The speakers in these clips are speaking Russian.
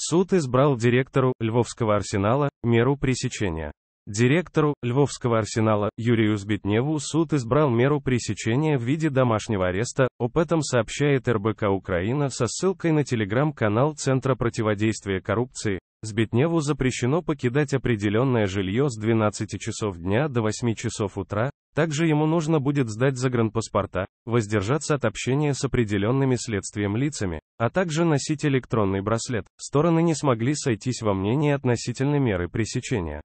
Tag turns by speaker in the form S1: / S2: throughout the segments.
S1: Суд избрал директору Львовского арсенала меру пресечения. Директору Львовского арсенала Юрию Сбитневу суд избрал меру пресечения в виде домашнего ареста, об этом сообщает РБК Украина со ссылкой на телеграм-канал Центра противодействия коррупции. Сбитневу запрещено покидать определенное жилье с 12 часов дня до 8 часов утра, также ему нужно будет сдать загранпаспорта, воздержаться от общения с определенными следствием лицами, а также носить электронный браслет. Стороны не смогли сойтись во мнении относительно меры пресечения.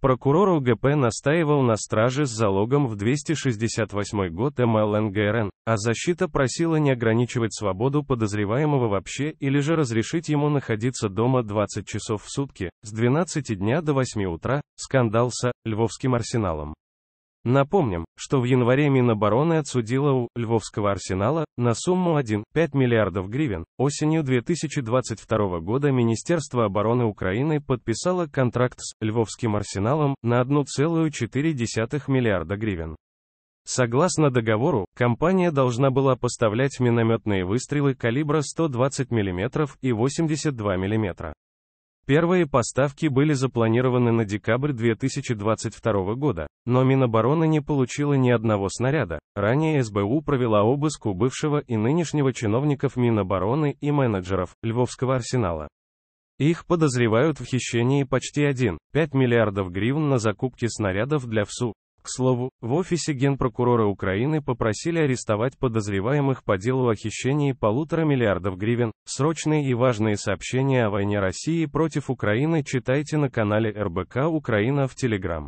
S1: Прокурор УГП настаивал на страже с залогом в 268 год МЛНГРН, а защита просила не ограничивать свободу подозреваемого вообще или же разрешить ему находиться дома 20 часов в сутки, с 12 дня до 8 утра, скандал со Львовским арсеналом. Напомним, что в январе Минобороны отсудила у Львовского арсенала на сумму 1,5 миллиардов гривен. Осенью 2022 года Министерство обороны Украины подписало контракт с Львовским арсеналом на 1,4 миллиарда гривен. Согласно договору, компания должна была поставлять минометные выстрелы калибра 120 мм и 82 мм. Первые поставки были запланированы на декабрь 2022 года, но Минобороны не получила ни одного снаряда. Ранее СБУ провела обыск у бывшего и нынешнего чиновников Минобороны и менеджеров Львовского арсенала. Их подозревают в хищении почти 1,5 миллиардов гривен на закупке снарядов для ВСУ. К слову, в офисе генпрокурора Украины попросили арестовать подозреваемых по делу о хищении полутора миллиардов гривен. Срочные и важные сообщения о войне России против Украины читайте на канале РБК Украина в Телеграм.